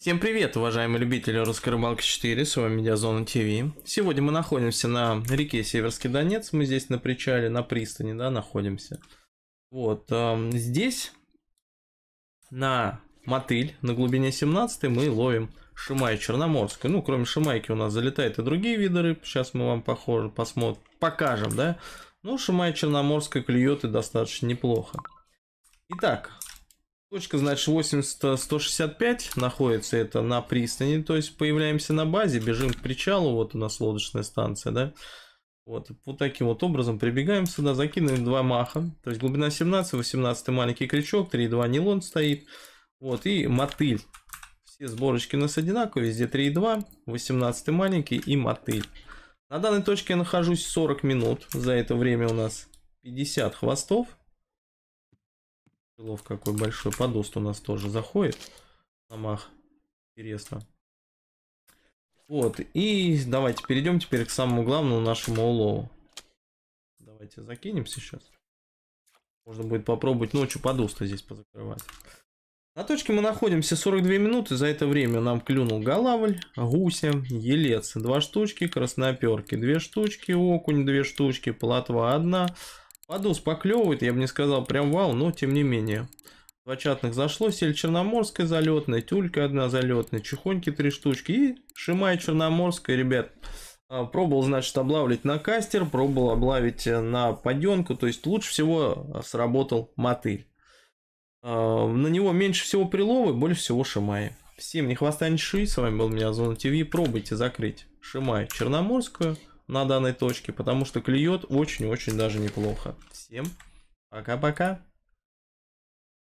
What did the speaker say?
Всем привет, уважаемые любители Русской рыбалки 4, с вами Медиазона ТВ. Сегодня мы находимся на реке Северский Донец, мы здесь на причале, на пристани, да, находимся. Вот, э, здесь на мотыль, на глубине 17 мы ловим шимай Черноморской. Ну, кроме шимайки у нас залетают и другие виды рыб, сейчас мы вам похоже, посмотрим, покажем, да. Ну, шимай черноморская клюет и достаточно неплохо. Итак, Точка, значит, 80-165 находится это на пристани, то есть появляемся на базе, бежим к причалу, вот у нас лодочная станция, да. Вот, вот таким вот образом прибегаем сюда, закидываем два маха, то есть глубина 17, 18 маленький крючок, 3,2 нейлон стоит, вот, и мотыль. Все сборочки у нас одинаковые, везде 3,2, 18 маленький и мотыль. На данной точке я нахожусь 40 минут, за это время у нас 50 хвостов лов какой большой. Подост у нас тоже заходит. Замах. Интересно. Вот, и давайте перейдем теперь к самому главному нашему улову. Давайте закинемся сейчас. Можно будет попробовать ночью подуста здесь позакрывать. На точке мы находимся 42 минуты. За это время нам клюнул голавль, гуся, елец, два штучки, красноперки, две штучки, окунь, две штучки, плотва, одна, Подус поклевывает, я бы не сказал прям вал но тем не менее. Два чатных зашло, сель черноморская залетная, тюлька одна залетная, чехоньки три штучки и шимай черноморская, ребят. А, пробовал, значит, облавлять на кастер, пробовал облавить э, на паденку, то есть лучше всего а, сработал мотыль. А, на него меньше всего приловы, больше всего шимаи. Всем не хвоста не ши, с вами был меня Зона ТВ, пробуйте закрыть шимай черноморскую на данной точке, потому что клюет очень-очень даже неплохо. Всем пока-пока.